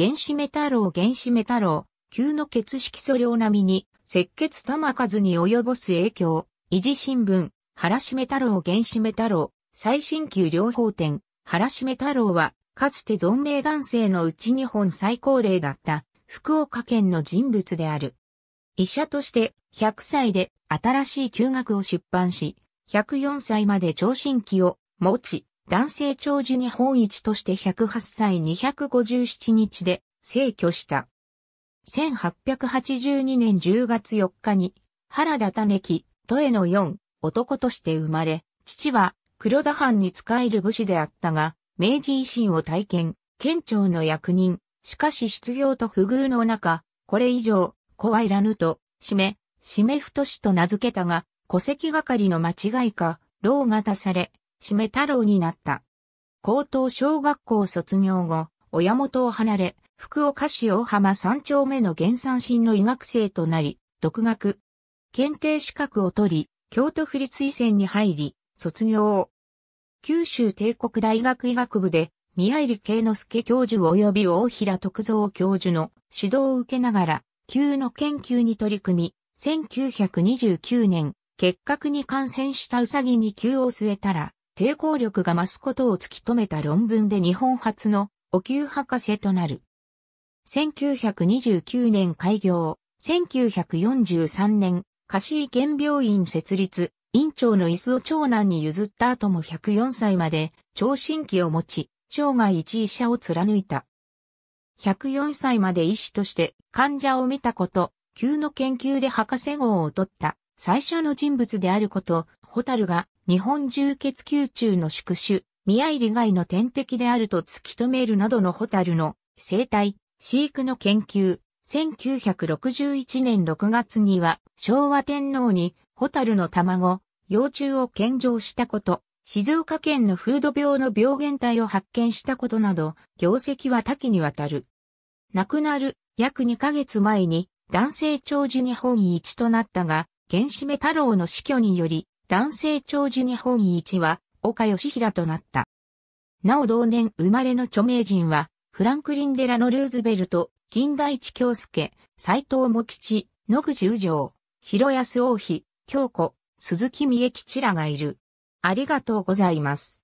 原子メタロウ原子メタロウ、旧の血色素量並みに、赤血玉数に及ぼす影響、維持新聞、原しメタロウ原子メタロウ、最新級両方展、原しメタロウは、かつて存命男性のうち日本最高齢だった福岡県の人物である。医者として100歳で新しい休学を出版し、104歳まで聴診器を持ち、男性長寿日本一として108歳257日で逝去した。1882年10月4日に原田種木、都への4男として生まれ、父は黒田藩に仕える武士であったが、明治維新を体験、県庁の役人、しかし失業と不遇の中、これ以上、怖いらぬと、締め、締め太しと名付けたが、戸籍係の間違いか、老が足され、しめ太郎になった。高等小学校卒業後、親元を離れ、福岡市大浜三丁目の原産新の医学生となり、独学。検定資格を取り、京都府立医専に入り、卒業。九州帝国大学医学部で、宮入慶之助教授及び大平徳造教授の指導を受けながら、急の研究に取り組み、1929年、結核に感染したウサギに急を据えたら、抵抗力が増すことを突き止めた論文で日本初のお給博士となる。1929年開業、1943年、貸医県病院設立、院長の椅子を長男に譲った後も104歳まで、聴診器を持ち、生涯一医者を貫いた。104歳まで医師として患者を見たこと、急の研究で博士号を取った最初の人物であること、ホタルが日本中血球中の宿主、宮入外の天敵であると突き止めるなどの蛍の生態、飼育の研究。1961年6月には昭和天皇に蛍の卵、幼虫を献上したこと、静岡県の風土病の病原体を発見したことなど、業績は多岐にわたる。亡くなる約2ヶ月前に男性長寿日本一となったが、原始目太郎の死去により、男性長寿日本一は、岡義平となった。なお同年生まれの著名人は、フランクリン・デラノ・ルーズベルト、金田一京介、斎藤茂吉、野口宇城、広安王妃、京子、鈴木美恵吉らがいる。ありがとうございます。